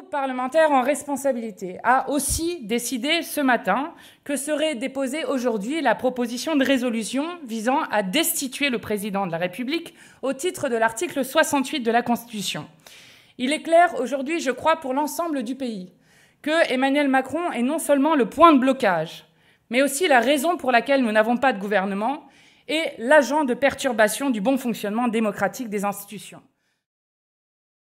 groupe parlementaire en responsabilité a aussi décidé ce matin que serait déposée aujourd'hui la proposition de résolution visant à destituer le président de la République au titre de l'article 68 de la Constitution. Il est clair aujourd'hui, je crois, pour l'ensemble du pays, que Emmanuel Macron est non seulement le point de blocage, mais aussi la raison pour laquelle nous n'avons pas de gouvernement et l'agent de perturbation du bon fonctionnement démocratique des institutions.